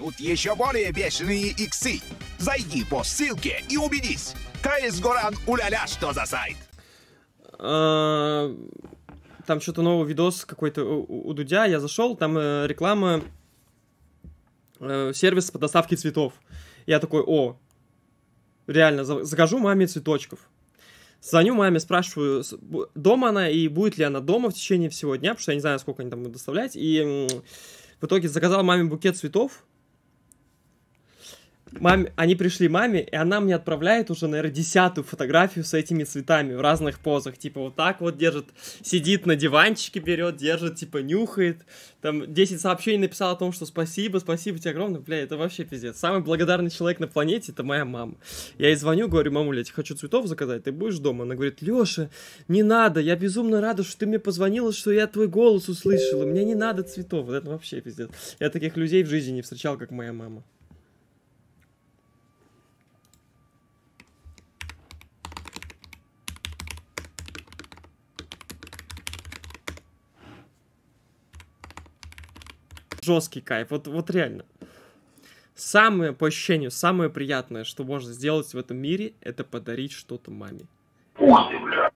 Тут еще более бешеные иксы. Зайди по ссылке и убедись. КС Горан уляля, что за сайт? А, там что-то новый видос какой-то у Дудя. Я зашел, там э, реклама э, сервис по доставке цветов. Я такой, о, реально, закажу маме цветочков. Звоню маме, спрашиваю, дома она и будет ли она дома в течение всего дня, потому что я не знаю, сколько они там будут доставлять. И в итоге заказал маме букет цветов, маме, они пришли маме, и она мне отправляет уже, наверное, десятую фотографию с этими цветами в разных позах. Типа вот так вот держит, сидит на диванчике, берет, держит, типа нюхает. Там 10 сообщений написал о том, что спасибо, спасибо тебе огромное. Бля, это вообще пиздец. Самый благодарный человек на планете это моя мама. Я ей звоню, говорю, мамуля, я хочу цветов заказать, ты будешь дома? Она говорит, Леша, не надо, я безумно рада, что ты мне позвонила, что я твой голос услышала. Мне не надо цветов. Вот это вообще пиздец. Я таких людей в жизни не встречал, как моя мама. жесткий кайф. Вот, вот реально. Самое, по ощущению, самое приятное, что можно сделать в этом мире, это подарить что-то маме. Ух ты, бля.